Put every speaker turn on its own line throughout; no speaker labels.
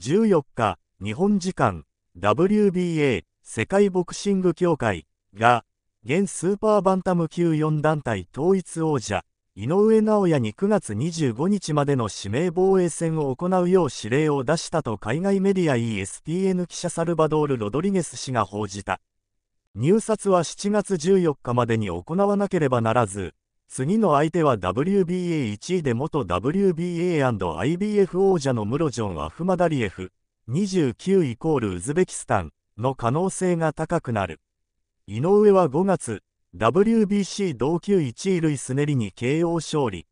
14日、日本時間 WBA 世界ボクシング協会が現スーパーバンタム級4団体統一王者井上尚弥に9月25日までの指名防衛戦を行うよう指令を出したと海外メディア ESPN 記者サルバドール・ロドリゲス氏が報じた入札は7月14日までに行わなければならず次の相手は WBA1 位で元 WBA&IBF 王者のムロジョン・アフマダリエフ29イコールウズベキスタンの可能性が高くなる井上は5月 WBC 同級1位類ス・ネリに KO 勝利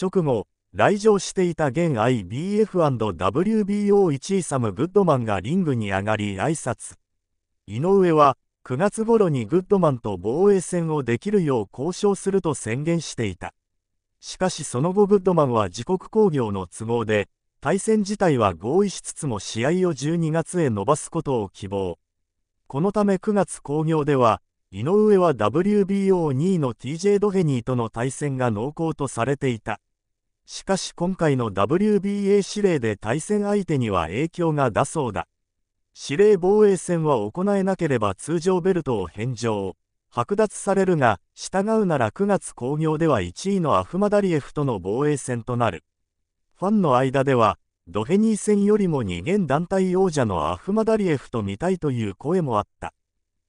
直後来場していた現 IBF&WBO1 位サム・グッドマンがリングに上がり挨拶井上は9月頃にグッドマンと防衛戦をできるよう交渉すると宣言していた。しかしその後グッドマンは自国工業の都合で、対戦自体は合意しつつも試合を12月へ延ばすことを希望。このため9月興業では、井上は WBO2 位の TJ ドヘニーとの対戦が濃厚とされていた。しかし今回の WBA 指令で対戦相手には影響が出そうだ。司令防衛戦は行えなければ通常ベルトを返上剥奪されるが従うなら9月興行では1位のアフマダリエフとの防衛戦となるファンの間ではドヘニー戦よりも2元団体王者のアフマダリエフと見たいという声もあった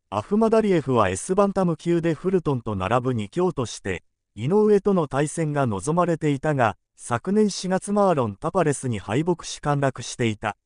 アフマダリエフは S バンタム級でフルトンと並ぶ2強として井上との対戦が望まれていたが昨年4月マーロン・タパレスに敗北し陥落していた